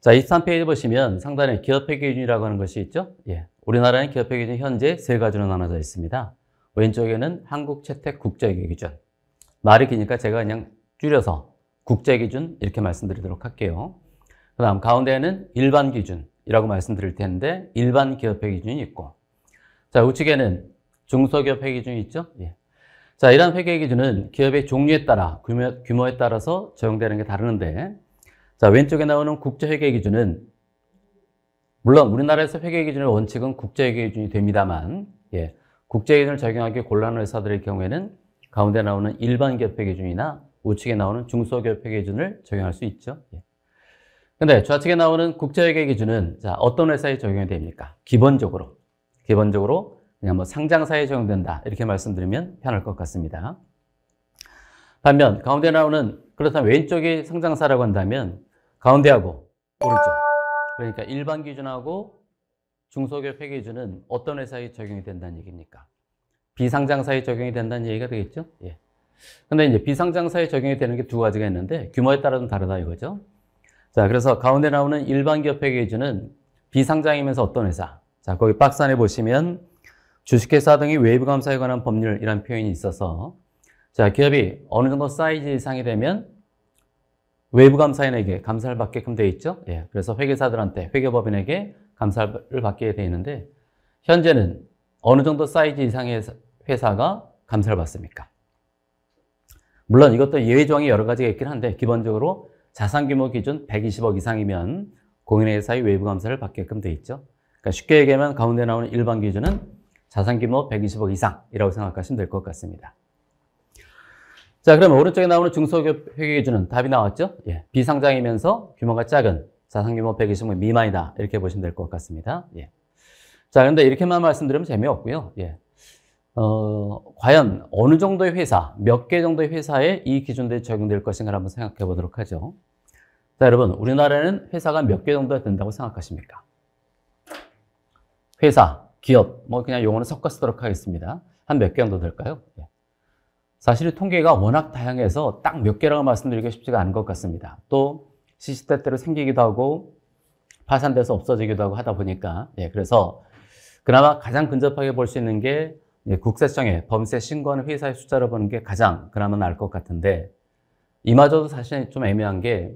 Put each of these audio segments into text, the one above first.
자, 23페이지 보시면 상단에 기업회 계준이라고 기 하는 것이 있죠? 예. 우리나라는 기업회 계준 기 현재 세 가지로 나눠져 있습니다. 왼쪽에는 한국채택 국제기준. 회계 말이 기니까 제가 그냥 줄여서 국제기준 이렇게 말씀드리도록 할게요. 그 다음 가운데에는 일반 기준이라고 말씀드릴 텐데 일반 기업회 계 기준이 있고 자 우측에는 중소기업 회계 기준이 있죠. 예. 자이런 회계 기준은 기업의 종류에 따라 규모, 규모에 따라서 적용되는 게 다르는데 자, 왼쪽에 나오는 국제회계 기준은 물론 우리나라에서 회계 기준의 원칙은 국제회계 기준이 됩니다만 예, 국제 기준을 적용하기 곤란한 회사들의 경우에는 가운데 나오는 일반 기업 회계 기준이나 우측에 나오는 중소기업 회계 기준을 적용할 수 있죠. 예. 근데 좌측에 나오는 국제회계 기준은 자, 어떤 회사에 적용이 됩니까? 기본적으로 기본적으로 그냥 뭐 상장사에 적용된다 이렇게 말씀드리면 편할 것 같습니다. 반면 가운데 나오는 그렇다면 왼쪽이 상장사라고 한다면 가운데하고 오른쪽. 아. 그러니까 일반 기준하고 중소기업회 계 기준은 어떤 회사에 적용이 된다는 얘기입니까? 비상장사에 적용이 된다는 얘기가 되겠죠? 예. 근데 이제 비상장사에 적용이 되는 게 두 가지가 있는데 규모에 따라 좀 다르다 이거죠. 자, 그래서 가운데 나오는 일반 기업회 계 기준은 비상장이면서 어떤 회사. 자, 거기 박스 안에 보시면 주식회사 등의 외부 감사에 관한 법률이라는 표현이 있어서 자, 기업이 어느 정도 사이즈 이상이 되면 외부 감사인에게 감사를 받게끔 돼 있죠. 예, 그래서 회계사들한테 회계법인에게 감사를 받게 돼 있는데 현재는 어느 정도 사이즈 이상의 회사가 감사를 받습니까? 물론 이것도 예외 조항이 여러 가지가 있긴 한데 기본적으로 자산 규모 기준 120억 이상이면 공인회사의 외부 감사를 받게끔 돼 있죠. 그러니까 쉽게 얘기하면 가운데 나오는 일반 기준은 자산 규모 120억 이상이라고 생각하시면 될 것 같습니다. 자, 그러면 오른쪽에 나오는 중소기업회계기준은 답이 나왔죠? 예. 비상장이면서 규모가 작은 자산규모 120억 미만이다. 이렇게 보시면 될 것 같습니다. 예. 자, 그런데 이렇게만 말씀드리면 재미없고요. 예. 어, 과연 어느 정도의 회사, 몇 개 정도의 회사에 이 기준들이 적용될 것인가를 한번 생각해 보도록 하죠. 자, 여러분, 우리나라는 회사가 몇 개 정도 된다고 생각하십니까? 회사, 기업, 뭐 그냥 용어는 섞어 쓰도록 하겠습니다. 한 몇 개 정도 될까요? 예. 사실 통계가 워낙 다양해서 딱 몇 개라고 말씀드리기 쉽지가 않은 것 같습니다. 또 시시때때로 생기기도 하고 파산돼서 없어지기도 하고 하다 보니까 예, 그래서 그나마 가장 근접하게 볼 수 있는 게 예, 국세청에 범세 신고하는 회사의 숫자로 보는 게 가장 그나마 나을 것 같은데 이마저도 사실 좀 애매한 게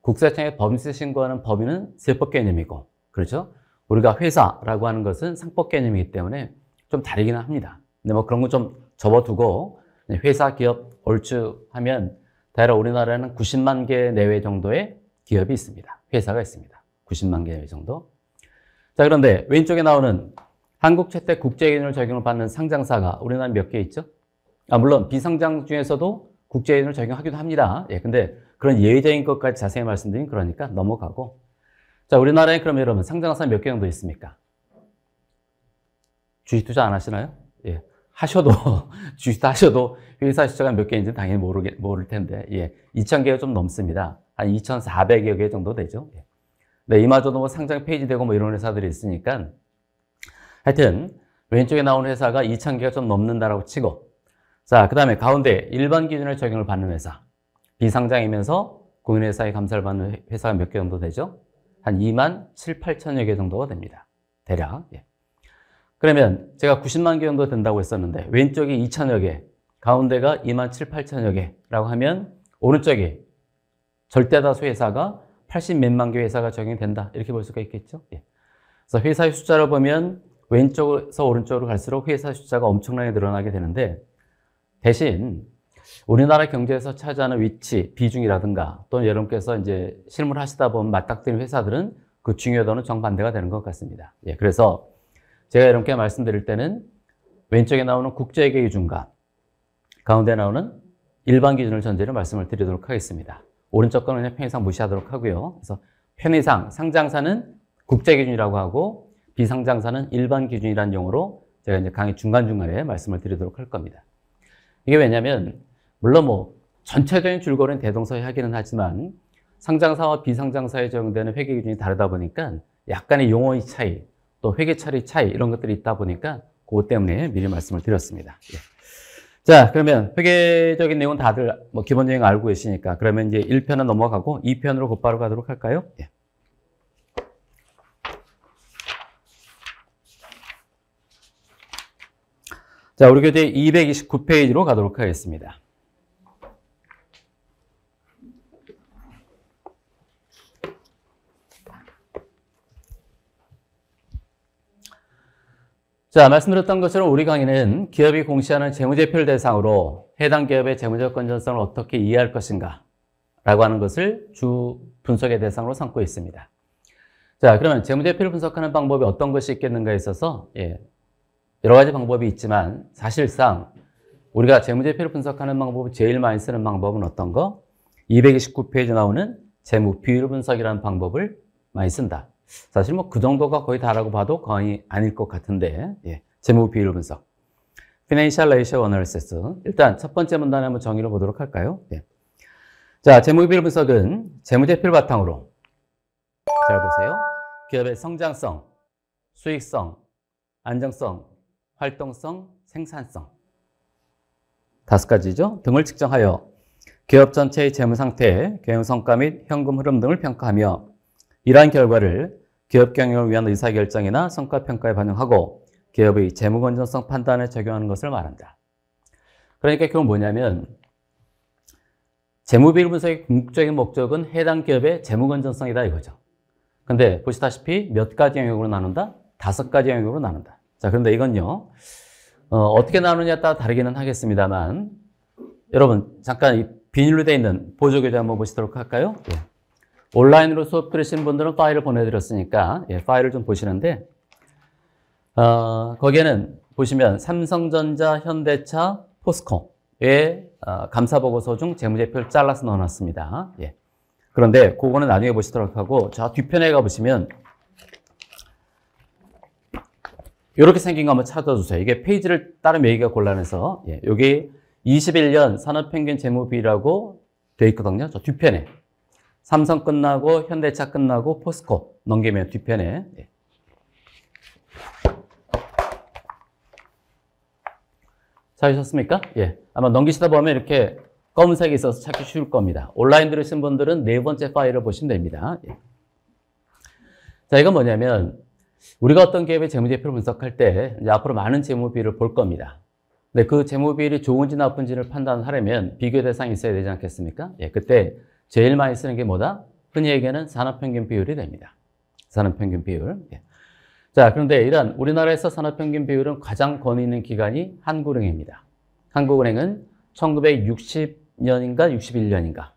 국세청에 범세 신고하는 범위는 세법 개념이고 그렇죠? 우리가 회사라고 하는 것은 상법 개념이기 때문에 좀 다르기는 합니다. 근데 뭐 그런 건 좀 접어두고 네, 회사 기업 얼추 하면 대략 우리나라는 에 90만 개 내외 정도의 기업이 있습니다. 회사가 있습니다. 90만 개 내외 정도. 자, 그런데 왼쪽에 나오는 한국 채택 국제 개념을 적용을 받는 상장사가 우리나라 몇개 있죠? 아, 물론 비상장 중에서도 국제 개념을 적용하기도 합니다. 예, 근데 그런 예외적인 것까지 자세히 말씀드린 그러니까 넘어가고. 자, 우리나라에 그럼 여러분 상장사 몇 개 정도 있습니까? 주식 투자 안 하시나요? 예. 하셔도, 주식 하셔도 회사 시초가 몇 개인지 당연히 모르게, 모를 텐데, 예. 2,000개가 좀 넘습니다. 한 2,400여 개 정도 되죠. 예. 네, 이마저도 뭐 상장 페이지 되고 뭐 이런 회사들이 있으니까 하여튼 왼쪽에 나오는 회사가 2,000개가 좀 넘는다라고 치고 자, 그 다음에 가운데 일반 기준을 적용을 받는 회사 비상장이면서 공인회사의 감사를 받는 회사가 몇 개 정도 되죠? 한 2만 7, 8천여 개 정도가 됩니다. 대략. 예. 그러면 제가 90만 개 정도 된다고 했었는데 왼쪽이 2천여 개, 가운데가 2만 7, 8천여 개라고 하면 오른쪽이 절대다수 회사가 80 몇만 개 회사가 적용된다 이 이렇게 볼 수가 있겠죠. 예. 그래서 회사의 숫자로 보면 왼쪽에서 오른쪽으로 갈수록 회사 숫자가 엄청나게 늘어나게 되는데 대신 우리나라 경제에서 차지하는 위치, 비중이라든가 또는 여러분께서 이제 실무를 하시다 보면 맞닥뜨린 회사들은 그 중요도는 정반대가 되는 것 같습니다. 예, 그래서 제가 여러분께 말씀드릴 때는 왼쪽에 나오는 국제계 기준과 가운데 나오는 일반 기준을 전제로 말씀을 드리도록 하겠습니다. 오른쪽 거는 그냥 편의상 무시하도록 하고요. 그래서 편의상 상장사는 국제 기준이라고 하고 비상장사는 일반 기준이라는 용어로 제가 이제 강의 중간중간에 말씀을 드리도록 할 겁니다. 이게 왜냐면 물론 뭐 전체적인 줄거리는 대동서이하기는 하지만 상장사와 비상장사에 적용되는 회계 기준이 다르다 보니까 약간의 용어의 차이, 또 회계 처리 차이 이런 것들이 있다 보니까 그것 때문에 미리 말씀을 드렸습니다. 예. 자, 그러면 회계적인 내용 다들 뭐 기본적인 거 알고 계시니까 그러면 이제 1편은 넘어가고 2편으로 곧바로 가도록 할까요? 예. 자, 우리 교재 229페이지로 가도록 하겠습니다. 자, 말씀드렸던 것처럼 우리 강의는 기업이 공시하는 재무제표를 대상으로 해당 기업의 재무적 건전성을 어떻게 이해할 것인가 라고 하는 것을 주 분석의 대상으로 삼고 있습니다. 자, 그러면 재무제표를 분석하는 방법이 어떤 것이 있겠는가에 있어서 예, 여러 가지 방법이 있지만 사실상 우리가 재무제표를 분석하는 방법을 제일 많이 쓰는 방법은 어떤 거? 229페이지 나오는 재무 비율 분석이라는 방법을 많이 쓴다. 사실 뭐 그 정도가 거의 다라고 봐도 거의 아닐 것 같은데 예. 재무 비율 분석 Financial Ratio Analysis 일단 첫 번째 문단에 한번 정의를 보도록 할까요? 예. 자, 재무 비율 분석은 재무제표를 바탕으로 잘 보세요. 기업의 성장성, 수익성, 안정성, 활동성, 생산성 다섯 가지죠. 등을 측정하여 기업 전체의 재무 상태, 경영 성과 및 현금 흐름 등을 평가하며 이러한 결과를 기업 경영을 위한 의사결정이나 성과평가에 반영하고 기업의 재무건전성 판단에 적용하는 것을 말한다. 그러니까 그건 뭐냐면 재무비율 분석의 궁극적인 목적은 해당 기업의 재무건전성이다 이거죠. 근데 보시다시피 몇 가지 영역으로 나눈다? 다섯 가지 영역으로 나눈다. 자, 그런데 이건요, 어, 떻게 나누냐에 따라 다르기는 하겠습니다만, 여러분, 잠깐 이 비닐로 되어 있는 보조교재 한번 보시도록 할까요? 예. 온라인으로 수업 들으신 분들은 파일을 보내드렸으니까 예, 파일을 좀 보시는데 어, 거기에는 보시면 삼성전자, 현대차, 포스코의 어, 감사보고서 중 재무제표를 잘라서 넣어놨습니다. 예. 그런데 그거는 나중에 보시도록 하고 자 뒤편에 가보시면 이렇게 생긴 거 한번 찾아주세요. 이게 페이지를 따로 매기가 곤란해서 예, 여기 21년 산업평균 재무비라고 돼 있거든요. 저 뒤편에 삼성 끝나고 현대차 끝나고 포스코 넘기면 뒤편에 예. 찾으셨습니까? 예. 아마 넘기시다 보면 이렇게 검은색이 있어서 찾기 쉬울 겁니다. 온라인 들으신 분들은 네 번째 파일을 보시면 됩니다. 예. 자, 이건 뭐냐면 우리가 어떤 기업의 재무제표를 분석할 때 앞으로 많은 재무 비를볼 겁니다. 근데 그 재무 비율이 좋은지 나쁜지를 판단하려면 비교 대상이 있어야 되지 않겠습니까? 예, 그때 제일 많이 쓰는 게 뭐다? 흔히 얘기하는 산업평균 비율이 됩니다. 산업평균 비율. 예. 자, 그런데 이런 우리나라에서 산업평균 비율은 가장 권위 있는 기관이 한국은행입니다. 한국은행은 1960년인가 61년인가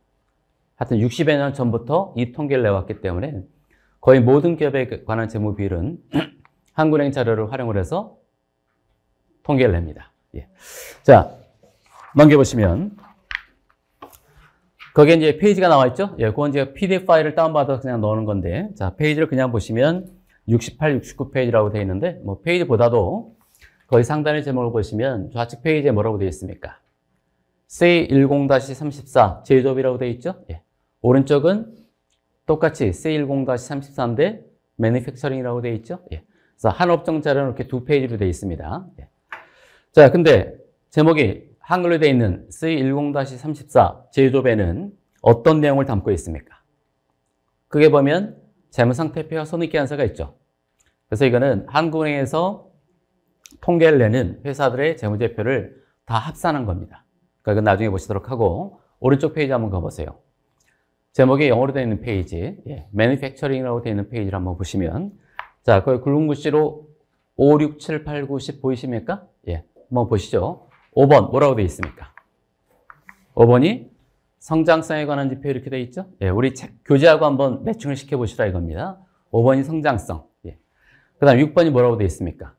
하여튼 60여 년 전부터 이 통계를 내왔기 때문에 거의 모든 기업에 그 관한 재무 비율은 한국은행 자료를 활용을 해서 통계를 냅니다. 예. 자, 넘겨보시면 거기에 이제 페이지가 나와 있죠? 예, 그건 제가 PDF 파일을 다운받아서 그냥 넣는 건데, 자, 페이지를 그냥 보시면 68, 69페이지라고 되어 있는데, 뭐, 페이지보다도 거의 상단의 제목을 보시면 좌측 페이지에 뭐라고 되어 있습니까? C10-34 제조업이라고 되어 있죠? 예. 오른쪽은 똑같이 C10-34인데 매니팩처링이라고 되어 있죠? 예. 그래서 한업종자료는 이렇게 두 페이지로 되어 있습니다. 예. 자, 근데 제목이 한글로 되어 있는 C10-34 제조배는 어떤 내용을 담고 있습니까? 그게 보면 재무상태표와 손익계 산서가 있죠. 그래서 이거는 한국은행에서 통계를 내는 회사들의 재무제표를 다 합산한 겁니다. 그러니까 이건 나중에 보시도록 하고 오른쪽 페이지 한번 가보세요. 제목이 영어로 되어 있는 페이지, 예, Manufacturing이라고 되어 있는 페이지를 한번 보시면 자, 거기 굵은 글씨로 5, 6, 7, 8, 9, 10 보이십니까? 예, 한번 보시죠. 5번 뭐라고 되어 있습니까? 5번이 성장성에 관한 지표 이렇게 되어 있죠? 예, 우리 책 교재하고 한번 매칭을 시켜보시라 이겁니다. 5번이 성장성. 예. 그 다음 6번이 뭐라고 되어 있습니까?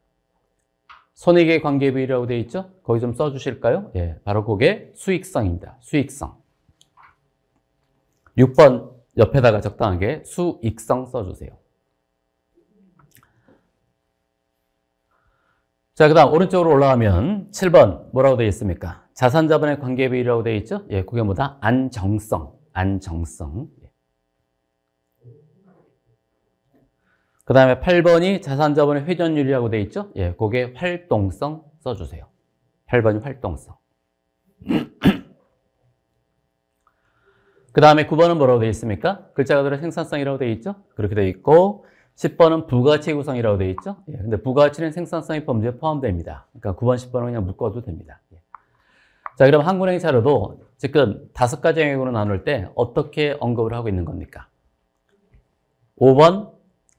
손익의 관계 비율이라고 되어 있죠? 거기 좀 써주실까요? 예, 바로 그게 수익성입니다. 수익성. 6번 옆에다가 적당하게 수익성 써주세요. 자, 그 다음 오른쪽으로 올라가면 7번 뭐라고 되어 있습니까? 자산자본의 관계 비율이라고 되어 있죠? 예, 그게 뭐다? 안정성, 안정성. 그 다음에 8번이 자산자본의 회전율이라고 되어 있죠? 예, 그게 활동성 써주세요. 8번이 활동성. 그 다음에 9번은 뭐라고 되어 있습니까? 글자 그대로 생산성이라고 되어 있죠? 그렇게 되어 있고 10번은 부가치 구성이라고 되어 있죠. 예, 근데 부가치는 생산성이 범죄에 포함됩니다. 그러니까 9번, 10번은 그냥 묶어도 됩니다. 예. 자, 그럼 한국은행 자료도 지금 다섯 가지 영역으로 나눌 때 어떻게 언급을 하고 있는 겁니까? 5번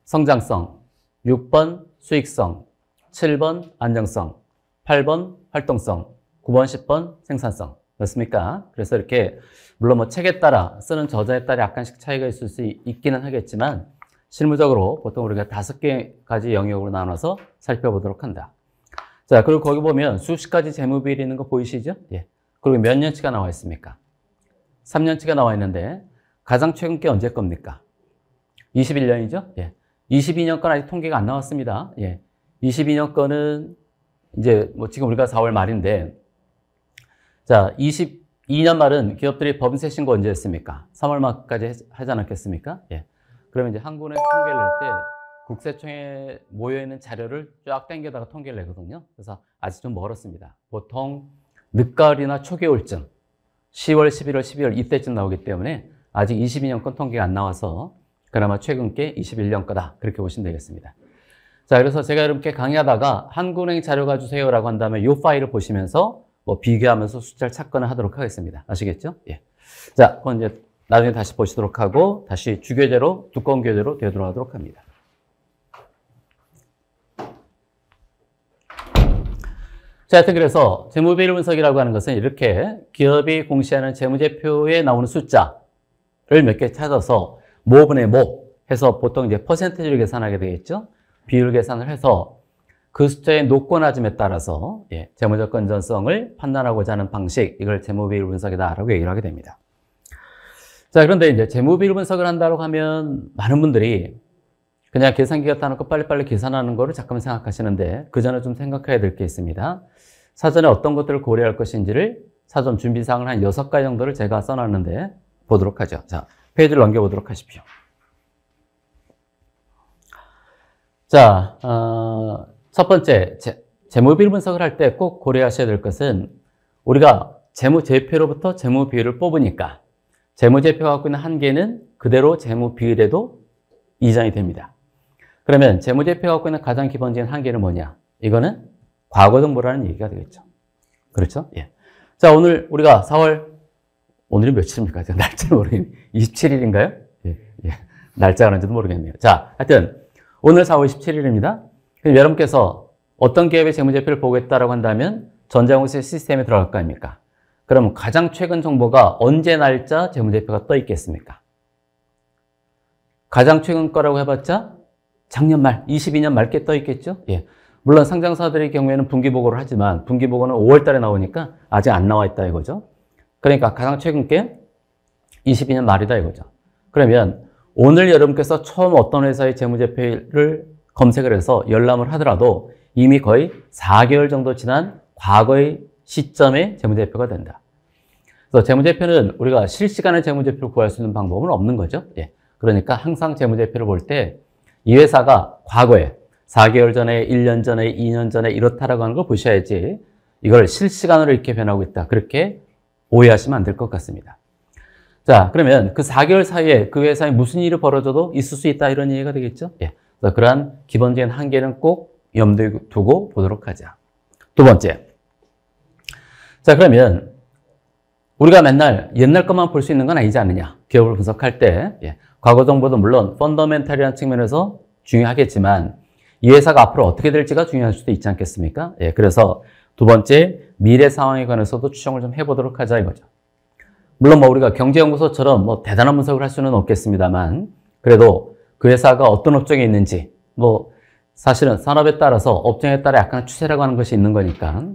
성장성, 6번 수익성, 7번 안정성, 8번 활동성, 9번, 10번 생산성. 맞습니까? 그래서 이렇게 물론 뭐 책에 따라 쓰는 저자에 따라 약간씩 차이가 있을 수 있기는 하겠지만 실무적으로 보통 우리가 다섯 개까지 영역으로 나눠서 살펴보도록 한다. 자, 그리고 거기 보면 수십 가지 재무 비율이 있는 거 보이시죠? 예. 그리고 몇 년치가 나와 있습니까? 3년치가 나와 있는데 가장 최근 게 언제 겁니까? 21년이죠? 예. 22년 건 아직 통계가 안 나왔습니다. 예. 22년 건은 이제 뭐 지금 우리가 4월 말인데 자, 22년 말은 기업들이 법인세 신고 언제 했습니까? 3월 말까지 하지 않았겠습니까? 예. 그러면 이제 한 군에 통계를 낼 때 국세청에 모여있는 자료를 쫙 땡겨다가 통계를 내거든요. 그래서 아직 좀 멀었습니다. 보통 늦가을이나 초겨울쯤 10월, 11월, 12월 이때쯤 나오기 때문에 아직 22년권 통계가 안 나와서 그나마 최근 게 21년 거다. 그렇게 보시면 되겠습니다. 자, 그래서 제가 여러분께 강의하다가 한국은행 자료가 주세요라고 한 다음에 이 파일을 보시면서 뭐 비교하면서 숫자를 찾거나 하도록 하겠습니다. 아시겠죠? 예. 자, 그건 이제 나중에 다시 보시도록 하고 다시 주교제로 두꺼운 교제로 되도록하도록 합니다. 자, 하여튼 그래서 재무비율 분석이라고 하는 것은 이렇게 기업이 공시하는 재무제표에 나오는 숫자를 몇 개 찾아서 모분의 모 해서 보통 이제 퍼센트지를 계산하게 되겠죠. 비율 계산을 해서 그 숫자의 높고낮음에 따라서 예, 재무적 건전성을 판단하고자 하는 방식, 이걸 재무비율 분석이다라고 얘기를 하게 됩니다. 자, 그런데 이제 재무비율 분석을 한다고 하면 많은 분들이 그냥 계산기가 따놓고 빨리빨리 계산하는 거를 잠깐 생각하시는데 그 전에 좀 생각해야 될 게 있습니다. 사전에 어떤 것들을 고려할 것인지를 사전 준비사항을 한 6가지 정도를 제가 써놨는데 보도록 하죠. 자, 페이지를 넘겨보도록 하십시오. 자, 어, 첫 번째, 제, 재무 비율 분석을 할 때 꼭 고려하셔야 될 것은 우리가 재무 제표로부터 재무 비율을 뽑으니까 재무제표가 갖고 있는 한계는 그대로 재무 비율에도 이전이 됩니다. 그러면 재무제표가 갖고 있는 가장 기본적인 한계는 뭐냐? 이거는 과거 정보라는 얘기가 되겠죠. 그렇죠? 예. 자, 오늘 우리가 4월, 오늘이 며칠입니까? 제가 날짜 모르겠네. 27일인가요? 예, 예. 날짜가 는지도 모르겠네요. 자, 하여튼, 오늘 4월 17일입니다. 그럼 여러분께서 어떤 기업의 재무제표를 보겠다라고 한다면 전자공시 시스템에 들어갈 거 아닙니까? 그럼 가장 최근 정보가 언제 날짜 재무제표가 떠 있겠습니까? 가장 최근 거라고 해봤자 작년 말, 22년 말께 떠 있겠죠? 예. 물론 상장사들의 경우에는 분기보고를 하지만 분기보고는 5월 달에 나오니까 아직 안 나와 있다 이거죠. 그러니까 가장 최근 게 22년 말이다 이거죠. 그러면 오늘 여러분께서 처음 어떤 회사의 재무제표를 검색을 해서 열람을 하더라도 이미 거의 4개월 정도 지난 과거의 시점의 재무제표가 된다. 그래서 재무제표는 우리가 실시간에 재무제표를 구할 수 있는 방법은 없는 거죠. 예. 그러니까 항상 재무제표를 볼 때 이 회사가 과거에 4개월 전에, 1년 전에, 2년 전에 이렇다라고 하는 걸 보셔야지 이걸 실시간으로 이렇게 변하고 있다. 그렇게 오해하시면 안 될 것 같습니다. 자, 그러면 그 4개월 사이에 그 회사에 무슨 일이 벌어져도 있을 수 있다 이런 얘기가 되겠죠? 예. 그래서 그러한 기본적인 한계는 꼭 염두에 두고 보도록 하자. 두 번째, 자, 그러면 우리가 맨날 옛날 것만 볼 수 있는 건 아니지 않느냐. 기업을 분석할 때 예, 과거 정보도 물론 펀더멘탈이라는 측면에서 중요하겠지만 이 회사가 앞으로 어떻게 될지가 중요할 수도 있지 않겠습니까? 예, 그래서 두 번째 미래 상황에 관해서도 추정을 좀 해보도록 하자 이거죠. 물론 뭐 우리가 경제연구소처럼 뭐 대단한 분석을 할 수는 없겠습니다만 그래도 그 회사가 어떤 업종에 있는지 뭐 사실은 산업에 따라서 업종에 따라 약간 추세라고 하는 것이 있는 거니까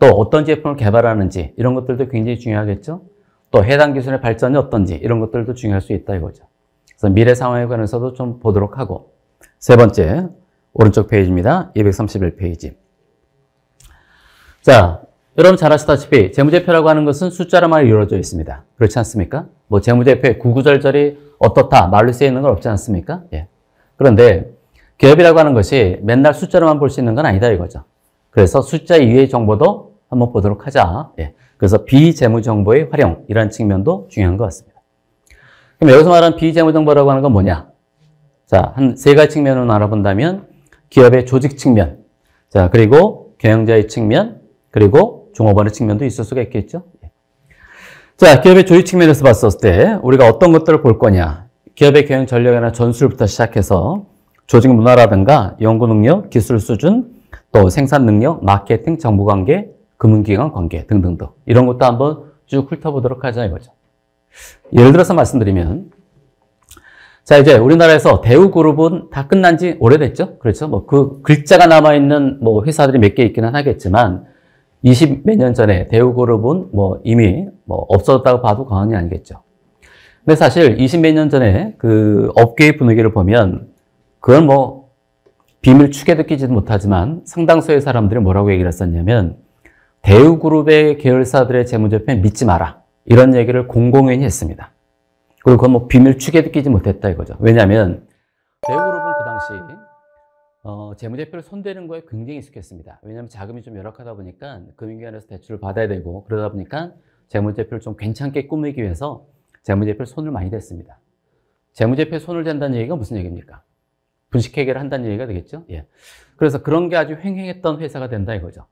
또 어떤 제품을 개발하는지 이런 것들도 굉장히 중요하겠죠. 또 해당 기술의 발전이 어떤지 이런 것들도 중요할 수 있다 이거죠. 그래서 미래 상황에 관해서도 좀 보도록 하고 세 번째 오른쪽 페이지입니다. 231페이지. 자, 여러분 잘 아시다시피 재무제표라고 하는 것은 숫자로만 이루어져 있습니다. 그렇지 않습니까? 뭐재무제표의 구구절절이 어떻다 말로 쓰여 있는 건 없지 않습니까? 예. 그런데 기업이라고 하는 것이 맨날 숫자로만 볼 수 있는 건 아니다 이거죠. 그래서 숫자 이외의 정보도 한번 보도록 하자. 예. 그래서 비재무정보의 활용, 이런 측면도 중요한 것 같습니다. 그럼 여기서 말하는 비재무정보라고 하는 건 뭐냐? 자, 한 세 가지 측면으로 알아본다면, 기업의 조직 측면, 자, 그리고 경영자의 측면, 그리고 종업원의 측면도 있을 수가 있겠죠. 예. 자, 기업의 조직 측면에서 봤었을 때, 우리가 어떤 것들을 볼 거냐? 기업의 경영 전략이나 전술부터 시작해서, 조직 문화라든가 연구 능력, 기술 수준, 또 생산 능력, 마케팅, 정보 관계, 금융기관 관계 등등도 이런 것도 한번 쭉 훑어보도록 하자 이거죠. 예를 들어서 말씀드리면 자 이제 우리나라에서 대우그룹은 다 끝난 지 오래됐죠. 그렇죠. 뭐 그 글자가 남아 있는 뭐 회사들이 몇 개 있기는 하겠지만 20 몇 년 전에 대우그룹은 뭐 이미 뭐 없어졌다고 봐도 과언이 아니겠죠. 근데 사실 20 몇 년 전에 그 업계의 분위기를 보면 그건 뭐 비밀 축에도 끼지도 못하지만 상당수의 사람들이 뭐라고 얘기를 했었냐면 대우그룹의 계열사들의 재무제표에 믿지 마라. 이런 얘기를 공공연히 했습니다. 그리고 그건 뭐 비밀 축에느 끼지 못했다 이거죠. 왜냐하면 대우그룹은 그 당시 어, 재무제표를 손대는 거에 굉장히 익숙했습니다. 왜냐하면 자금이 좀 열악하다 보니까 금융기관에서 대출을 받아야 되고 그러다 보니까 재무제표를 좀 괜찮게 꾸미기 위해서 재무제표를 손을 많이 댔습니다. 재무제표에 손을 댄다는 얘기가 무슨 얘기입니까? 분식회계를 한다는 얘기가 되겠죠? 예. 그래서 그런 게 아주 횡행했던 회사가 된다 이거죠.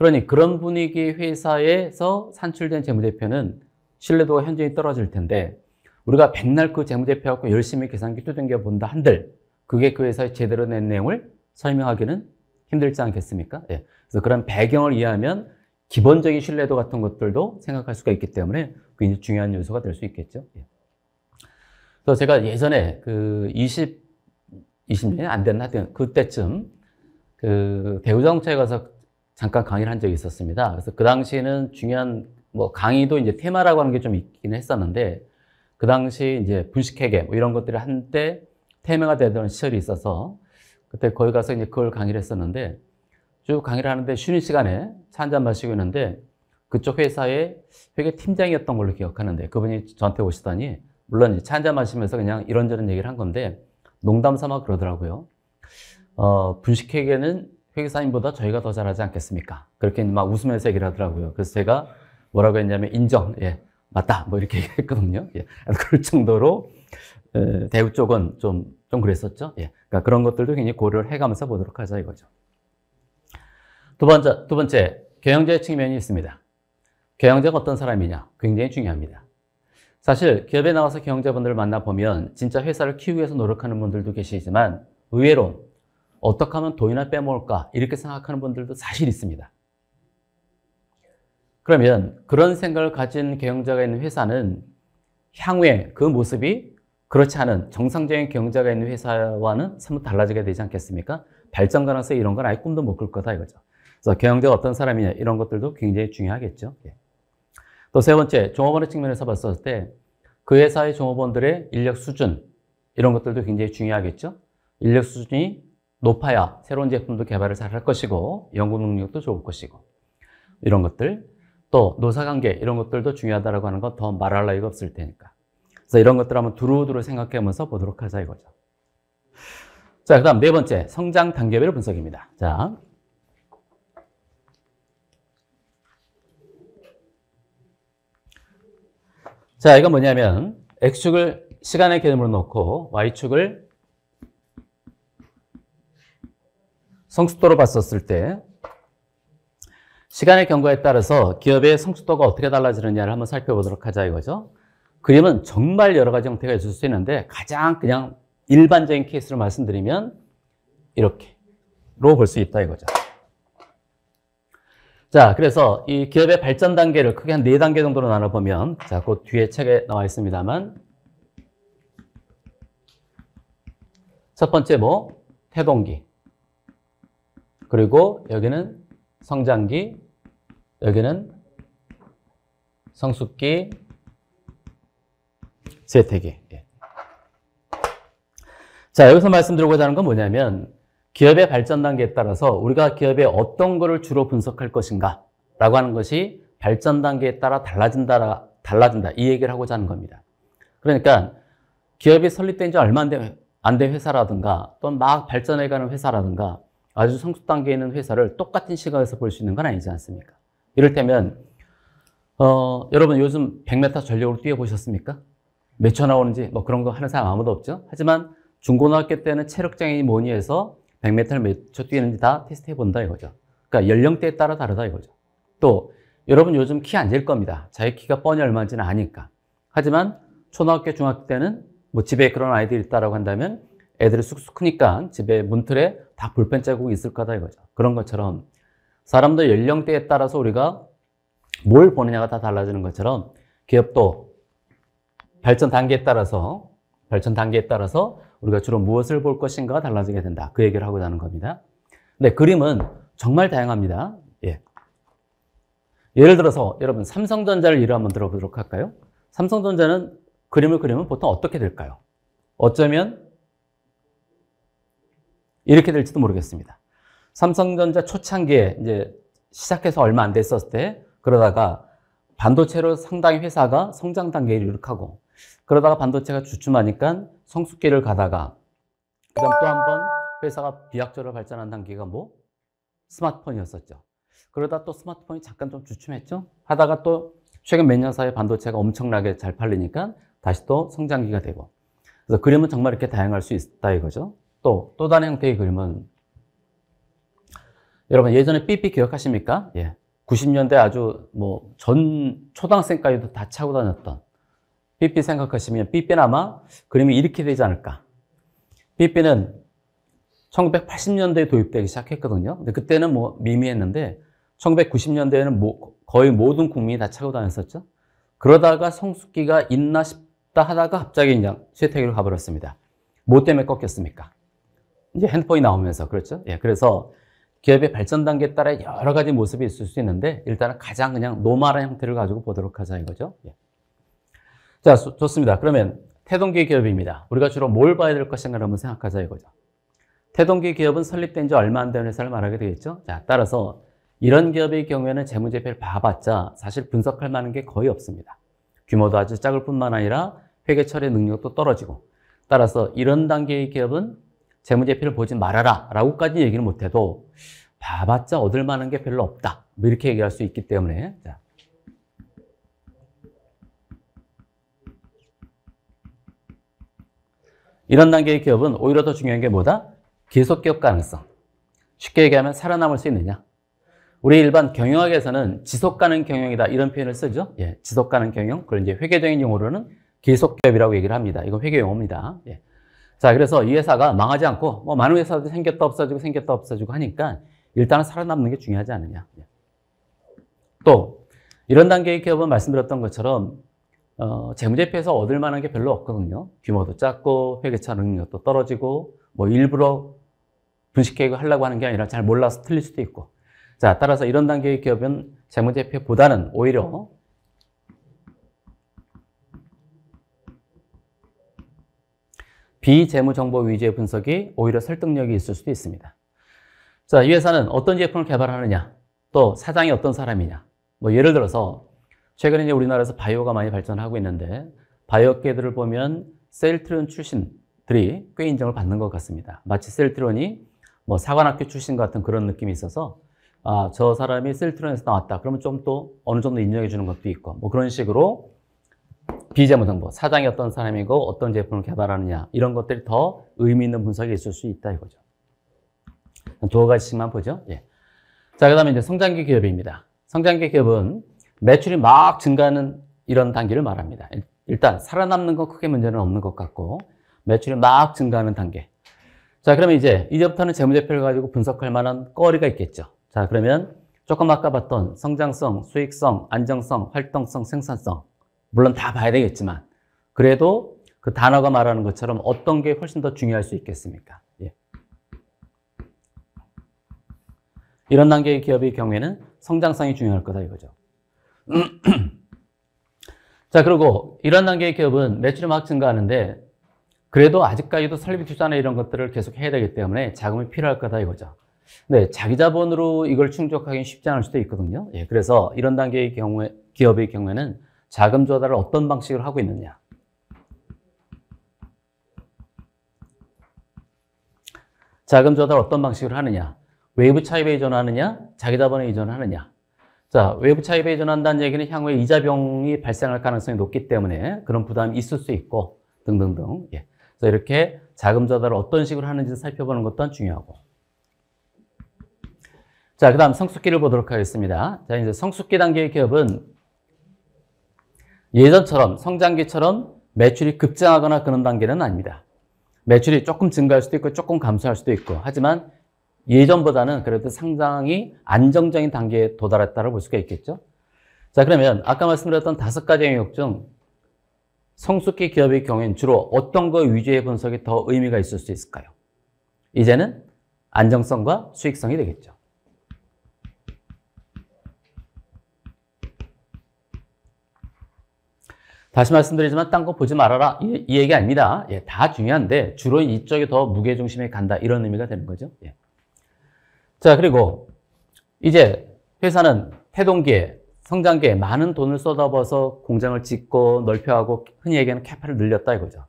그러니 그런 분위기 회사에서 산출된 재무제표는 신뢰도가 현저히 떨어질 텐데 우리가 백날 그 재무제표 갖고 열심히 계산기 두둥겨 본다 한들 그게 그 회사의 제대로 낸 내용을 설명하기는 힘들지 않겠습니까? 예. 그래서 그런 배경을 이해하면 기본적인 신뢰도 같은 것들도 생각할 수가 있기 때문에 굉장히 중요한 요소가 될 수 있겠죠. 예. 그래서 제가 예전에 그 20, 20년이 안 됐나 하여튼 그때쯤 그 대우자동차에 가서 잠깐 강의를 한 적이 있었습니다. 그래서 그 당시에는 중요한 뭐 강의도 이제 테마라고 하는 게 좀 있긴 했었는데 그 당시 이제 분식회계 뭐 이런 것들이 한때 테마가 되던 시절이 있어서 그때 거기 가서 이제 그걸 강의를 했었는데 쭉 강의를 하는데 쉬는 시간에 차 한 잔 마시고 있는데 그쪽 회사의 회계 팀장이었던 걸로 기억하는데 그분이 저한테 오시더니 물론 차 한 잔 마시면서 그냥 이런저런 얘기를 한 건데 농담 삼아 그러더라고요. 어, 분식회계는 회계사님보다 저희가 더 잘하지 않겠습니까? 그렇게 막 웃으면서 얘기를 하더라고요. 그래서 제가 뭐라고 했냐면 인정, 예, 맞다, 뭐 이렇게 얘기했거든요. 예, 그럴 정도로 에, 대우 쪽은 좀, 좀 그랬었죠. 예, 그러니까 그런 것들도 굉장히 고려를 해가면서 보도록 하자 이거죠. 두 번째, 두 번째, 경영자의 측면이 있습니다. 경영자가 어떤 사람이냐? 굉장히 중요합니다. 사실 기업에 나와서 경영자분들을 만나보면 진짜 회사를 키우기 위해서 노력하는 분들도 계시지만 의외로 어떻게 하면 돈이나 빼먹을까 이렇게 생각하는 분들도 사실 있습니다. 그러면 그런 생각을 가진 경영자가 있는 회사는 향후에 그 모습이 그렇지 않은 정상적인 경영자가 있는 회사와는 사뭇 달라지게 되지 않겠습니까? 발전 가능성 이런 건 아예 꿈도 못 꿀 거다 이거죠. 그래서 경영자가 어떤 사람이냐 이런 것들도 굉장히 중요하겠죠. 예. 또세 번째 종업원의 측면에서 봤을 때 그 회사의 종업원들의 인력 수준 이런 것들도 굉장히 중요하겠죠. 인력 수준이 높아야 새로운 제품도 개발을 잘 할 것이고 연구 능력도 좋을 것이고 이런 것들 또 노사관계 이런 것들도 중요하다고 하는 건 더 말할 나위가 없을 테니까 그래서 이런 것들 한번 두루두루 생각하면서 보도록 하자 이거죠 자, 그 다음 네 번째 성장 단계별 분석입니다 자, 자 이건 뭐냐면 X축을 시간의 개념으로 놓고 Y축을 성숙도로 봤었을 때 시간의 경과에 따라서 기업의 성숙도가 어떻게 달라지느냐를 한번 살펴보도록 하자 이거죠. 그림은 정말 여러 가지 형태가 있을 수 있는데 가장 그냥 일반적인 케이스를 말씀드리면 이렇게로 볼 수 있다 이거죠. 자, 그래서 이 기업의 발전 단계를 크게 한 네 단계 정도로 나눠보면, 자, 그 뒤에 책에 나와 있습니다만, 첫 번째 뭐, 태동기. 그리고 여기는 성장기, 여기는 성숙기, 세태기. 예. 자, 여기서 말씀드리고자 하는 건 뭐냐면 기업의 발전 단계에 따라서 우리가 기업의 어떤 거를 주로 분석할 것인가 라고 하는 것이 발전 단계에 따라 달라진다, 달라진다. 이 얘기를 하고자 하는 겁니다. 그러니까 기업이 설립된 지 얼마 안 된 회사라든가 또는 막 발전해가는 회사라든가 아주 성숙 단계에 있는 회사를 똑같은 시각에서 볼 수 있는 건 아니지 않습니까? 이를테면 어, 여러분 요즘 100m 전력으로 뛰어보셨습니까? 몇 초 나오는지 뭐 그런 거 하는 사람 아무도 없죠? 하지만 중고등학교 때는 체력장애인이 뭐니 해서 100m를 몇 초 뛰는지 다 테스트해 본다 이거죠. 그러니까 연령대에 따라 다르다 이거죠. 또 여러분 요즘 키안잴 겁니다. 자기 키가 뻔히 얼마인지는 아니까. 하지만 초등학교, 중학교 때는 뭐 집에 그런 아이들이 있다라고 한다면 애들이 쑥쑥 크니까 집에 문틀에 다 볼펜 자국이 있을 거다 이거죠. 그런 것처럼 사람들 연령대에 따라서 우리가 뭘 보느냐가 다 달라지는 것처럼 기업도 발전 단계에 따라서 발전 단계에 따라서 우리가 주로 무엇을 볼 것인가가 달라지게 된다. 그 얘기를 하고자 하는 겁니다. 근데 그림은 정말 다양합니다. 예. 예를 들어서 여러분 삼성전자를 예로 한번 들어보도록 할까요? 삼성전자는 그림을 그리면 보통 어떻게 될까요? 어쩌면 이렇게 될지도 모르겠습니다. 삼성전자 초창기에 이제 시작해서 얼마 안 됐었을 때 그러다가 반도체로 상당히 회사가 성장 단계를 이룩하고 그러다가 반도체가 주춤하니까 성숙기를 가다가 그다음 또한번 회사가 비약적으로 발전한 단계가 뭐 스마트폰이었었죠. 그러다 또 스마트폰이 잠깐 좀 주춤했죠. 하다가 또 최근 몇 년 사이에 반도체가 엄청나게 잘 팔리니까 다시 또 성장기가 되고 그래서 그림은 정말 이렇게 다양할 수 있다 이거죠. 또, 또 다른 형태의 그림은 여러분 예전에 삐삐 기억하십니까? 예. 90년대 아주 뭐 전 초등학생까지도 다 차고 다녔던 삐삐 생각하시면 삐삐는 마 그림이 이렇게 되지 않을까. 삐삐는 1980년대에 도입되기 시작했거든요. 근데 그때는 뭐 미미했는데 1990년대에는 뭐 거의 모든 국민이 다 차고 다녔었죠. 그러다가 성숙기가 있나 싶다 하다가 갑자기 그냥 쇠퇴기로 가버렸습니다. 뭐 때문에 꺾였습니까? 이제 핸드폰이 나오면서 그렇죠. 예, 그래서 기업의 발전 단계에 따라 여러 가지 모습이 있을 수 있는데 일단은 가장 그냥 노멀한 형태를 가지고 보도록 하자 이거죠. 예. 자, 소, 좋습니다. 그러면 태동기 기업입니다. 우리가 주로 뭘 봐야 될 것인가 를 한번 생각하자 이거죠. 태동기 기업은 설립된 지 얼마 안 된 회사를 말하게 되겠죠. 자, 따라서 이런 기업의 경우에는 재무제표를 봐봤자 사실 분석할 만한 게 거의 없습니다. 규모도 아주 작을 뿐만 아니라 회계 처리 능력도 떨어지고 따라서 이런 단계의 기업은 재무제표를 보지 말아라 라고까지 얘기를 못해도 봐봤자 얻을 만한 게 별로 없다 뭐 이렇게 얘기할 수 있기 때문에 자. 이런 단계의 기업은 오히려 더 중요한 게 뭐다? 계속기업 가능성 쉽게 얘기하면 살아남을 수 있느냐 우리 일반 경영학에서는 지속가능 경영이다 이런 표현을 쓰죠 예, 지속가능 경영 그걸 이제 회계적인 용어로는 계속기업이라고 얘기를 합니다 이건 회계 용어입니다 예. 자, 그래서 이 회사가 망하지 않고 뭐 많은 회사도 생겼다 없어지고 생겼다 없어지고 하니까 일단은 살아남는 게 중요하지 않느냐. 예. 또 이런 단계의 기업은 말씀드렸던 것처럼 어, 재무제표에서 얻을 만한 게 별로 없거든요. 규모도 작고 회계차 능력도 떨어지고 뭐 일부러 분식 회계 하려고 하는 게 아니라 잘 몰라서 틀릴 수도 있고. 자, 따라서 이런 단계의 기업은 재무제표보다는 오히려 비재무정보 위주의 분석이 오히려 설득력이 있을 수도 있습니다. 자, 이 회사는 어떤 제품을 개발하느냐, 또 사장이 어떤 사람이냐. 뭐 예를 들어서 최근에 이제 우리나라에서 바이오가 많이 발전하고 있는데 바이오계들을 보면 셀트론 출신들이 꽤 인정을 받는 것 같습니다. 마치 셀트론이 뭐 사관학교 출신 같은 그런 느낌이 있어서 아, 저 사람이 셀트론에서 나왔다. 그러면 좀 또 어느 정도 인정해 주는 것도 있고 뭐 그런 식으로 비자문정보, 사장이 어떤 사람이고 어떤 제품을 개발하느냐 이런 것들이 더 의미 있는 분석이 있을 수 있다 이거죠. 두 가지씩만 보죠. 예. 자, 그 다음에 이제 성장기 기업입니다. 성장기 기업은 매출이 막 증가하는 이런 단계를 말합니다. 일단 살아남는 건 크게 문제는 없는 것 같고 매출이 막 증가하는 단계. 자, 그러면 이제 이제부터는 재무제표를 가지고 분석할 만한 거리가 있겠죠. 자, 그러면 조금 아까 봤던 성장성, 수익성, 안정성, 활동성, 생산성 물론 다 봐야 되겠지만 그래도 그 단어가 말하는 것처럼 어떤 게 훨씬 더 중요할 수 있겠습니까? 예. 이런 단계의 기업의 경우에는 성장성이 중요할 거다 이거죠. 자, 그리고 이런 단계의 기업은 매출이 막 증가하는데 그래도 아직까지도 설비 투자나 이런 것들을 계속 해야 되기 때문에 자금이 필요할 거다 이거죠. 네, 자기 자본으로 이걸 충족하기는 쉽지 않을 수도 있거든요. 예, 그래서 이런 단계의 경우에 기업의 경우에는 자금 조달을 어떤 방식으로 하고 있느냐. 자금 조달 을 어떤 방식으로 하느냐. 외부 차입에 이전하느냐 자기 자본에 이전하느냐 자, 외부 차입에 이전한다는 얘기는 향후에 이자병이 발생할 가능성이 높기 때문에 그런 부담이 있을 수 있고 등등등. 예. 그래서 이렇게 자금 조달을 어떤 식으로 하는지 살펴보는 것도 중요하고. 자, 그 다음 성숙기를 보도록 하겠습니다. 자, 이제 성숙기 단계의 기업은 예전처럼 성장기처럼 매출이 급증하거나 그런 단계는 아닙니다. 매출이 조금 증가할 수도 있고 조금 감소할 수도 있고 하지만 예전보다는 그래도 상당히 안정적인 단계에 도달했다고 볼 수가 있겠죠. 자 그러면 아까 말씀드렸던 다섯 가지 영역 중 성숙기 기업의 경우엔 주로 어떤 거 위주의 분석이 더 의미가 있을 수 있을까요? 이제는 안정성과 수익성이 되겠죠. 다시 말씀드리지만 딴 거 보지 말아라 이, 이 얘기 아닙니다. 예, 다 중요한데 주로 이쪽이 더 무게중심이 간다 이런 의미가 되는 거죠. 예. 자 그리고 이제 회사는 태동기에 성장기에 많은 돈을 쏟아부어서 공장을 짓고 넓혀하고 흔히 얘기하는 캐파를 늘렸다 이거죠.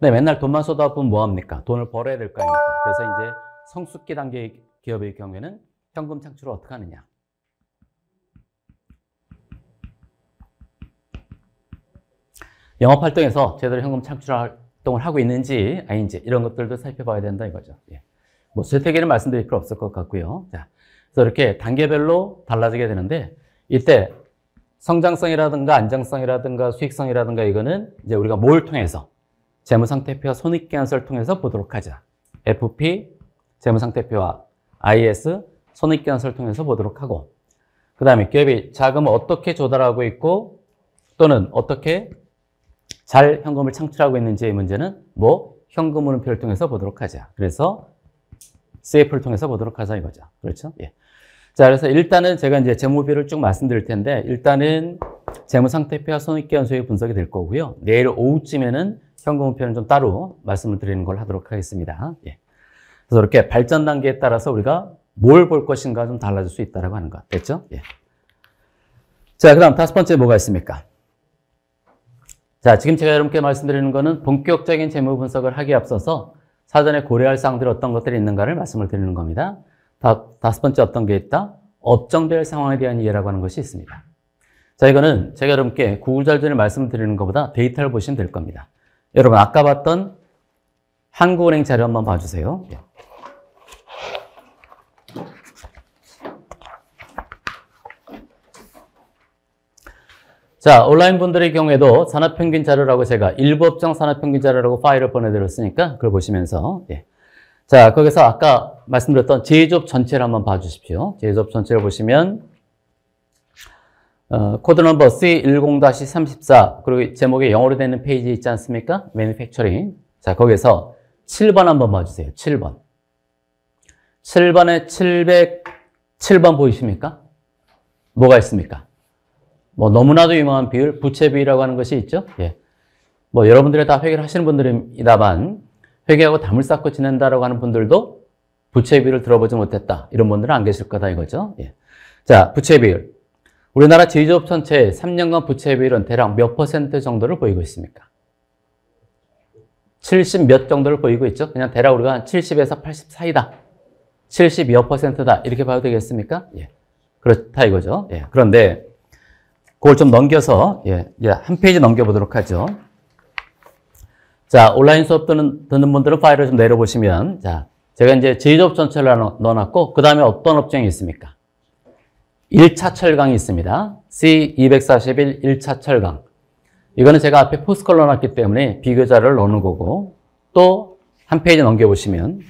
근데 맨날 돈만 쏟아부으면 뭐합니까? 돈을 벌어야 될 거 아닙니까? 그래서 이제 성숙기 단계 기업의 경우에는 현금 창출을 어떻게 하느냐. 영업 활동에서 제대로 현금 창출 활동을 하고 있는지 아닌지 이런 것들도 살펴봐야 된다 이거죠. 예. 뭐세태계는 말씀드릴 필요 없을 것 같고요. 자, 그래서 이렇게 단계별로 달라지게 되는데 이때 성장성이라든가 안정성이라든가 수익성이라든가 이거는 이제 우리가 뭘 통해서 재무상태표와 손익계산서를 통해서 보도록 하자. FP 재무상태표와 IS 손익계산서를 통해서 보도록 하고 그 다음에 기업이 자금을 어떻게 조달하고 있고 또는 어떻게 잘 현금을 창출하고 있는지의 문제는 뭐 현금 운음표를 통해서 보도록 하자. 그래서 세이프를 통해서 보도록 하자 이거죠. 그렇죠? 예. 자, 그래서 일단은 제가 이제 재무비를 쭉 말씀드릴 텐데 일단은 재무 상태표와 손익계 산서의 분석이 될 거고요. 내일 오후쯤에는 현금표는 운좀 따로 말씀을 드리는 걸 하도록 하겠습니다. 예. 그래서 이렇게 발전 단계에 따라서 우리가 뭘 볼 것인가 좀 달라질 수 있다라고 하는 것 됐죠? 예. 자, 그다음 다섯 번째 뭐가 있습니까? 자, 지금 제가 여러분께 말씀드리는 것은 본격적인 재무 분석을 하기에 앞서서 사전에 고려할 사항들이 어떤 것들이 있는가를 말씀을 드리는 겁니다. 다, 다섯 번째 어떤 게 있다? 업종별 상황에 대한 이해라고 하는 것이 있습니다. 자, 이거는 제가 여러분께 구글잘절히 말씀드리는 것보다 데이터를 보시면 될 겁니다. 여러분, 아까 봤던 한국은행 자료 한번 봐주세요. 예. 자, 온라인 분들의 경우에도 산업평균 자료라고 제가 일부업종 산업평균 자료라고 파일을 보내드렸으니까 그걸 보시면서 예. 자, 거기서 아까 말씀드렸던 제조업 전체를 한번 봐주십시오. 제조업 전체를 보시면 어, 코드 넘버 C10-34 그리고 제목에 영어로 되는 페이지 있지 않습니까? 매니팩처링 자, 거기서 7번 한번 봐주세요. 7번 7번에 707번 보이십니까? 뭐가 있습니까? 뭐 너무나도 유명한 비율, 부채비라고 하는 것이 있죠. 예. 뭐 여러분들이 다 회계를 하시는 분들입니다만 회계하고 담을 쌓고 지낸다라고 하는 분들도 부채 비율을 들어보지 못했다. 이런 분들은 안 계실 거다 이거죠. 예. 자, 부채 비율. 우리나라 제조업 전체의 3년간 부채 비율은 대략 몇 퍼센트 정도를 보이고 있습니까? 70 몇 정도를 보이고 있죠. 그냥 대략 우리가 70에서 80 사이다. 70 몇 퍼센트다. 이렇게 봐도 되겠습니까? 예. 그렇다 이거죠. 예. 그런데 그걸 좀 넘겨서 예, 예, 한 페이지 넘겨보도록 하죠. 자, 온라인 수업 듣는, 듣는 분들은 파일을 좀 내려보시면 자, 제가 이제 제조업 전체를 넣어놨고 그 다음에 어떤 업종이 있습니까? 1차 철강이 있습니다. C241 1차 철강. 이거는 제가 앞에 포스컬 넣어놨기 때문에 비교 자를 넣는 거고 또 한 페이지 넘겨보시면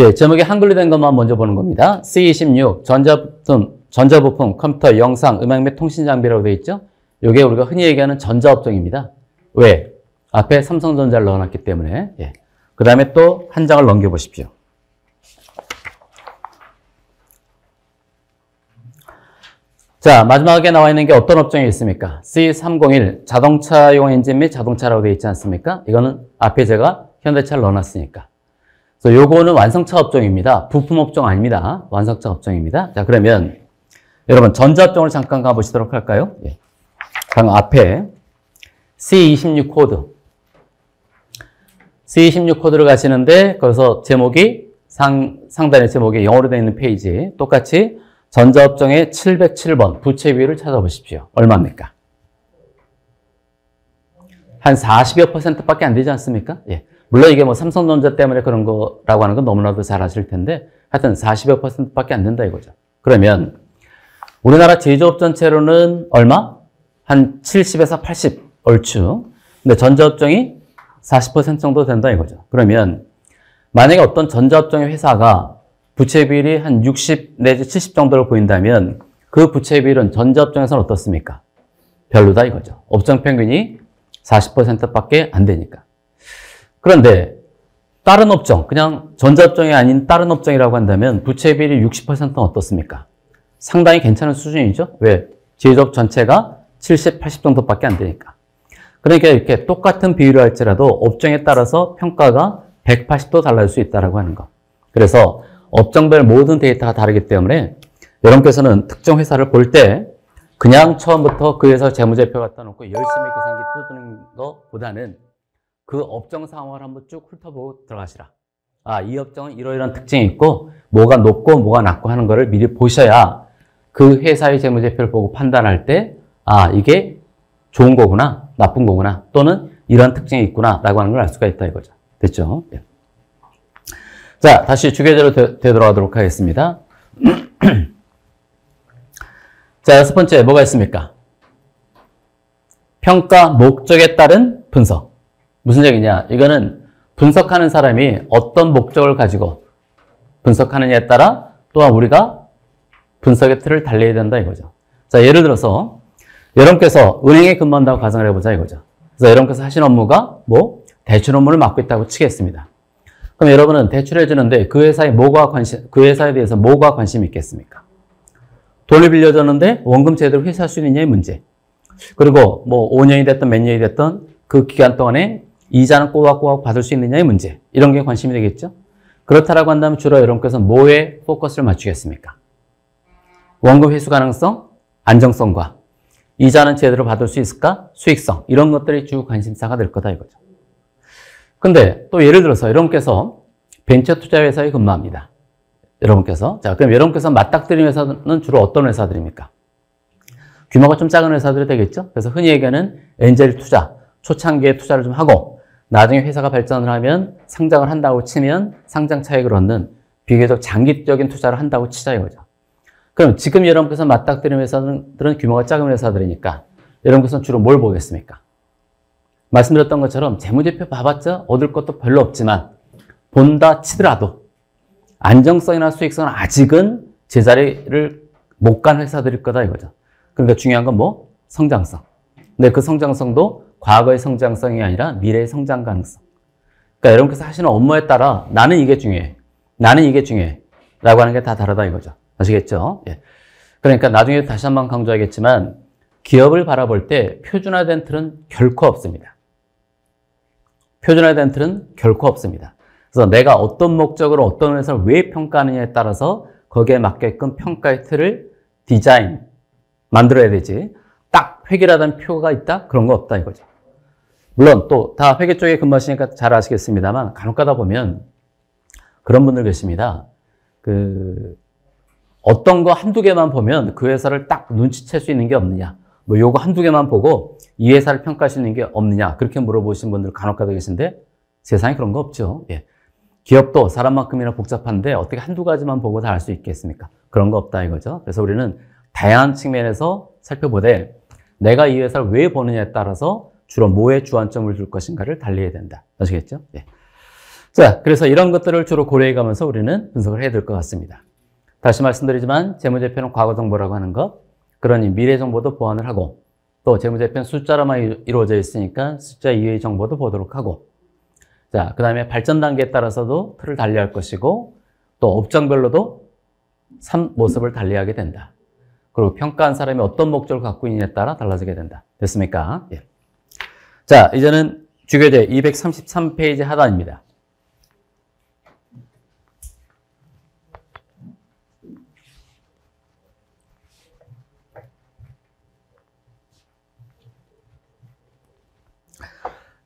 예, 제목이 한글로 된 것만 먼저 보는 겁니다. C26 전자부품, 전자부품, 컴퓨터, 영상, 음악 및 통신 장비라고 되어 있죠. 이게 우리가 흔히 얘기하는 전자업종입니다. 왜? 앞에 삼성전자를 넣어놨기 때문에. 예. 그 다음에 또 한 장을 넘겨보십시오. 자, 마지막에 나와 있는 게 어떤 업종이 있습니까? C301 자동차용 엔진 및 자동차라고 되어 있지 않습니까? 이거는 앞에 제가 현대차를 넣어놨으니까. 그래서 요거는 완성차 업종입니다. 부품 업종 아닙니다. 완성차 업종입니다. 자, 그러면 여러분 전자 업종을 잠깐 가보시도록 할까요? 예. 방금 앞에 C26 코드 C26 코드를 가시는데 거기서 제목이 상, 상단에 제목이 영어로 되어 있는 페이지 똑같이 전자업종의 707번 부채 비율을 찾아보십시오. 얼마입니까? 한 40여 퍼센트밖에 안 되지 않습니까? 예. 물론 이게 뭐 삼성전자 때문에 그런 거라고 하는 건 너무나도 잘 아실 텐데 하여튼 40여 퍼센트밖에 안 된다 이거죠. 그러면 우리나라 제조업 전체로는 얼마? 한 70에서 80 얼추. 근데 전자업종이 40% 정도 된다 이거죠. 그러면 만약에 어떤 전자업종의 회사가 부채 비율이 한 60 내지 70 정도로 보인다면 그 부채 비율은 전자업종에서는 어떻습니까? 별로다 이거죠. 업종 평균이 40%밖에 안 되니까. 그런데 다른 업종, 그냥 전자업종이 아닌 다른 업종이라고 한다면 부채 비율이 60%는 어떻습니까? 상당히 괜찮은 수준이죠. 왜? 제조업 전체가 70, 80 정도밖에 안 되니까. 그러니까 이렇게 똑같은 비율을 할지라도 업종에 따라서 평가가 180도 달라질 수 있다라고 하는 것. 그래서 업종별 모든 데이터가 다르기 때문에 여러분께서는 특정 회사를 볼 때 그냥 처음부터 그 회사 재무제표 갖다 놓고 열심히 계산기 그 뚜드는 것보다는 그 업종 상황을 한번 쭉 훑어보고 들어가시라. 아, 이 업종은 이러이러한 특징이 있고, 뭐가 높고 뭐가 낮고 하는 거를 미리 보셔야 그 회사의 재무제표를 보고 판단할 때, 아, 이게 좋은 거구나, 나쁜 거구나, 또는 이런 특징이 있구나라고 하는 걸 알 수가 있다 이거죠. 됐죠? 예. 자, 다시 주계제로 되, 되돌아가도록 하겠습니다. 자, 여섯 번째 뭐가 있습니까? 평가 목적에 따른 분석. 무슨 얘기냐? 이거는 분석하는 사람이 어떤 목적을 가지고 분석하느냐에 따라 또한 우리가 분석의 틀을 달려야 된다 이거죠. 자, 예를 들어서 여러분께서 은행에 근무한다고 가정을 해보자 이거죠. 그래서 여러분께서 하신 업무가 뭐 대출 업무를 맡고 있다고 치겠습니다. 그럼 여러분은 대출해 주는데 그 회사에 뭐가 관심, 그 회사에 대해서 뭐가 관심이 있겠습니까? 돈을 빌려줬는데 원금 제대로 회수할 수 있느냐의 문제. 그리고 뭐 5년이 됐던 몇 년이 됐던 그 기간 동안에 이자는 꼬박꼬박 받을 수 있느냐의 문제. 이런 게 관심이 되겠죠? 그렇다라고 한다면 주로 여러분께서 뭐에 포커스를 맞추겠습니까? 원금 회수 가능성, 안정성과 이자는 제대로 받을 수 있을까? 수익성. 이런 것들이 주 관심사가 될 거다 이거죠. 근데 또 예를 들어서 여러분께서 벤처 투자 회사에 근무합니다. 여러분께서. 자, 그럼 여러분께서 맞닥뜨린 회사는 주로 어떤 회사들입니까? 규모가 좀 작은 회사들이 되겠죠? 그래서 흔히 얘기하는 엔젤 투자, 초창기에 투자를 좀 하고 나중에 회사가 발전을 하면 상장을 한다고 치면 상장 차익을 얻는 비교적 장기적인 투자를 한다고 치자 이거죠. 그럼 지금 여러분께서 맞닥뜨리는 회사들은 규모가 작은 회사들이니까 여러분께서는 주로 뭘 보겠습니까? 말씀드렸던 것처럼 재무제표 봐봤자 얻을 것도 별로 없지만 본다 치더라도 안정성이나 수익성은 아직은 제자리를 못 간 회사들일 거다 이거죠. 그러니까 중요한 건 뭐? 성장성. 근데 네, 그 성장성도 과거의 성장성이 아니라 미래의 성장 가능성. 그러니까 여러분께서 하시는 업무에 따라 나는 이게 중요해. 나는 이게 중요해. 라고 하는 게 다 다르다 이거죠. 아시겠죠? 예. 그러니까 나중에 다시 한 번 강조하겠지만 기업을 바라볼 때 표준화된 틀은 결코 없습니다. 표준화된 틀은 결코 없습니다. 그래서 내가 어떤 목적으로 어떤 회사를 왜 평가하느냐에 따라서 거기에 맞게끔 평가의 틀을 디자인, 만들어야 되지. 딱 회계라는 표가 있다? 그런 거 없다 이거죠. 물론 또 다 회계 쪽에 근무하시니까 잘 아시겠습니다만 간혹 가다 보면 그런 분들 계십니다. 그 어떤 거 한두 개만 보면 그 회사를 딱 눈치챌 수 있는 게 없느냐. 뭐 요거 한두 개만 보고 이 회사를 평가할 수 있는 게 없느냐. 그렇게 물어보신 분들 간혹 가다 계신데 세상에 그런 거 없죠. 예. 기업도 사람만큼이나 복잡한데 어떻게 한두 가지만 보고 다 알 수 있겠습니까? 그런 거 없다 이거죠. 그래서 우리는 다양한 측면에서 살펴보되 내가 이 회사를 왜 보느냐에 따라서 주로 뭐에 주안점을 둘 것인가를 달리해야 된다. 아시겠죠? 예. 자, 그래서 이런 것들을 주로 고려해가면서 우리는 분석을 해야 될 것 같습니다. 다시 말씀드리지만 재무제표는 과거 정보라고 하는 것, 그러니 미래 정보도 보완을 하고 또 재무제표는 숫자로만 이루어져 있으니까 숫자 이외의 정보도 보도록 하고 자, 그 다음에 발전 단계에 따라서도 틀을 달리할 것이고 또업장별로도 모습을 달리하게 된다. 그리고 평가한 사람이 어떤 목적을 갖고 있느냐에 따라 달라지게 된다. 됐습니까? 예. 자, 이제는 주교제 233페이지 하단입니다.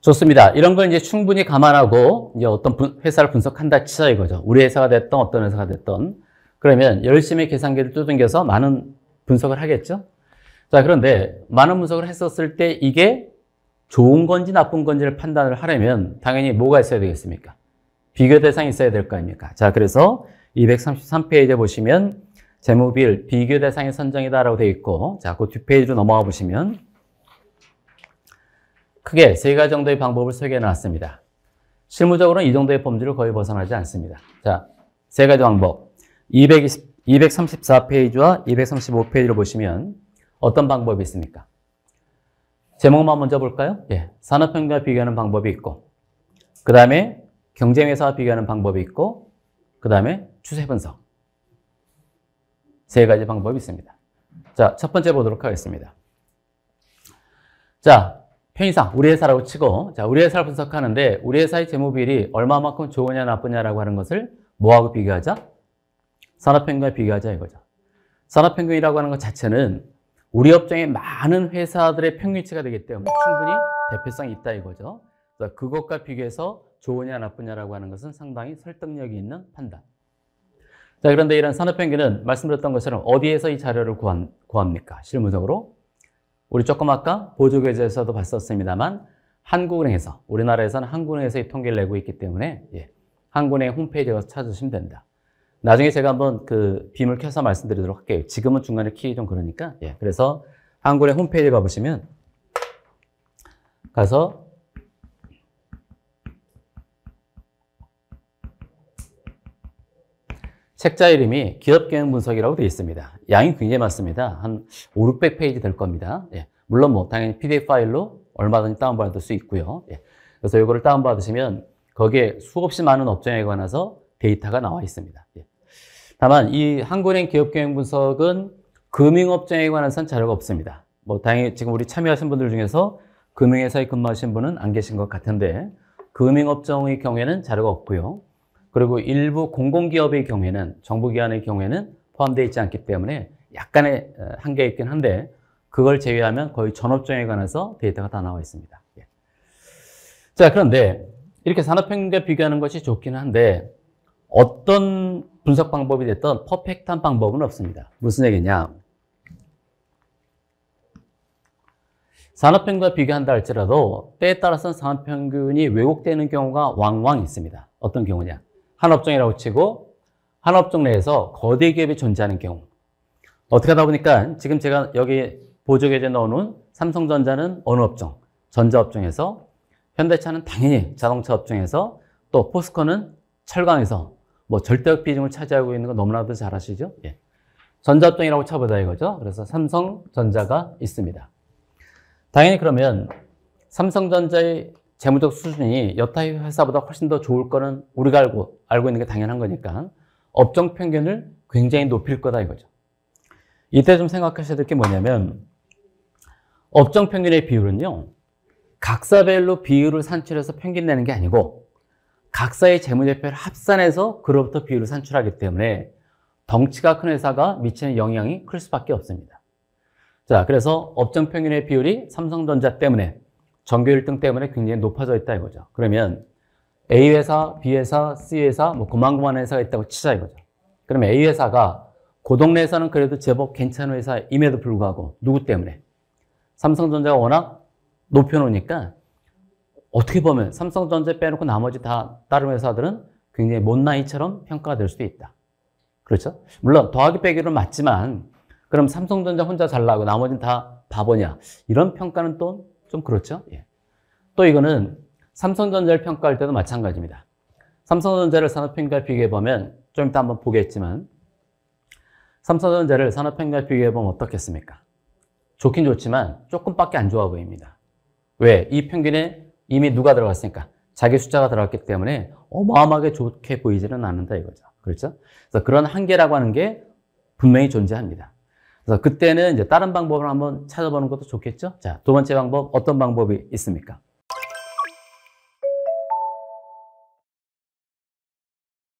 좋습니다. 이런 걸 이제 충분히 감안하고 이제 어떤 회사를 분석한다 치자 이거죠. 우리 회사가 됐던 어떤 회사가 됐던 그러면 열심히 계산기를 두둥겨서 많은 분석을 하겠죠? 자, 그런데 많은 분석을 했었을 때 이게 좋은 건지 나쁜 건지를 판단을 하려면 당연히 뭐가 있어야 되겠습니까? 비교 대상이 있어야 될 거 아닙니까? 자, 그래서 233페이지에 보시면 재무비율 비교 대상의 선정이다라고 되어 있고 자, 그 뒷페이지로 넘어가 보시면 크게 세 가지 정도의 방법을 소개해 놨습니다. 실무적으로는 이 정도의 범주를 거의 벗어나지 않습니다. 자, 세 가지 방법. 220 234페이지와 235페이지로 보시면 어떤 방법이 있습니까? 제목만 먼저 볼까요? 예. 산업혁명과 비교하는 방법이 있고, 그 다음에 경쟁회사와 비교하는 방법이 있고, 그 다음에 추세 분석. 세 가지 방법이 있습니다. 자, 첫 번째 보도록 하겠습니다. 자, 편의상 우리 회사라고 치고, 자, 우리 회사를 분석하는데, 우리 회사의 재무비율이 얼마만큼 좋으냐, 나쁘냐라고 하는 것을 뭐하고 비교하자? 산업혁명과 비교하자 이거죠. 산업혁명이라고 하는 것 자체는 우리 업종의 많은 회사들의 평균치가 되기 때문에 충분히 대표성이 있다 이거죠. 그러니까 그것과 비교해서 좋으냐 나쁘냐라고 하는 것은 상당히 설득력이 있는 판단. 자, 그런데 이런 산업평균은 말씀드렸던 것처럼 어디에서 이 자료를 구한, 구합니까? 실무적으로? 우리 조금 아까 보조교재에서도 봤었습니다만 한국은행에서, 우리나라에서는 한국은행에서 이 통계를 내고 있기 때문에 예, 한국은행 홈페이지에 서 찾으시면 된다. 나중에 제가 한번 그 빔을 켜서 말씀드리도록 할게요. 지금은 중간에 키기 좀 그러니까. 예. 그래서 한글의 홈페이지 가보시면 가서 책자 이름이 기업계획 분석이라고 되어 있습니다. 양이 굉장히 많습니다. 한 5, 600페이지 될 겁니다. 예. 물론 뭐 당연히 PDF 파일로 얼마든지 다운받을 수 있고요. 예. 그래서 이거를 다운받으시면 거기에 수없이 많은 업종에 관해서 데이터가 나와 있습니다. 예. 다만 이 한국은행 기업경영 분석은 금융업장에 관한 자료가 없습니다. 뭐 다행히 지금 우리 참여하신 분들 중에서 금융회사에 근무하신 분은 안 계신 것 같은데 금융업종의 경우에는 자료가 없고요. 그리고 일부 공공기업의 경우에는 정부기관의 경우에는 포함되어 있지 않기 때문에 약간의 어, 한계가 있긴 한데 그걸 제외하면 거의 전업종에 관해서 데이터가 다 나와 있습니다. 예. 자 그런데 이렇게 산업평균과 비교하는 것이 좋기는 한데 어떤 분석 방법이 됐던 퍼펙트한 방법은 없습니다. 무슨 얘기냐? 산업평균과 비교한다 할지라도 때에 따라서는 산업평균이 왜곡되는 경우가 왕왕 있습니다. 어떤 경우냐? 한 업종이라고 치고 한 업종 내에서 거대 기업이 존재하는 경우. 어떻게 하다 보니까 지금 제가 여기 보조 계좌에 넣어놓은 삼성전자는 어느 업종, 전자업종에서 현대차는 당연히 자동차 업종에서 또 포스코는 철강에서 뭐 절대 비중을 차지하고 있는 거 너무나도 잘 아시죠? 예. 전자동이라고 쳐보자 이거죠. 그래서 삼성전자가 있습니다. 당연히 그러면 삼성전자의 재무적 수준이 여타 회사보다 훨씬 더 좋을 거는 우리가 알고 알고 있는 게 당연한 거니까 업종 평균을 굉장히 높일 거다 이거죠. 이때 좀 생각하셔야 될 게 뭐냐면 업종 평균의 비율은요. 각사별로 비율을 산출해서 평균 내는 게 아니고 각사의 재무제표를 합산해서 그로부터 비율을 산출하기 때문에 덩치가 큰 회사가 미치는 영향이 클 수밖에 없습니다. 자, 그래서 업종 평균의 비율이 삼성전자 때문에 전교 1등 때문에 굉장히 높아져 있다 이거죠. 그러면 A 회사, B 회사, C 회사, 뭐 고만고만 한 회사가 있다고 치자 이거죠. 그러면 A 회사가 고동네 그 에서는 그래도 제법 괜찮은 회사임에도 불구하고 누구 때문에? 삼성전자가 워낙 높여놓으니까 어떻게 보면 삼성전자 빼놓고 나머지 다 다른 회사들은 굉장히 못나이처럼 평가될 수도 있다. 그렇죠? 물론 더하기 빼기로는 맞지만 그럼 삼성전자 혼자 잘나고 나머지는 다 바보냐 이런 평가는 또 좀 그렇죠. 예. 또 이거는 삼성전자를 평가할 때도 마찬가지입니다. 삼성전자를 산업평가 비교해 보면 좀 이따 한번 보겠지만 삼성전자를 산업평가 비교해 보면 어떻겠습니까? 좋긴 좋지만 조금밖에 안 좋아 보입니다. 왜? 이 평균에 이미 누가 들어갔으니까 자기 숫자가 들어갔기 때문에 어마어마하게 좋게 보이지는 않는다 이거죠. 그렇죠? 그래서 그런 한계라고 하는 게 분명히 존재합니다. 그래서 그때는 이제 다른 방법을 한번 찾아보는 것도 좋겠죠? 자, 두 번째 방법 어떤 방법이 있습니까?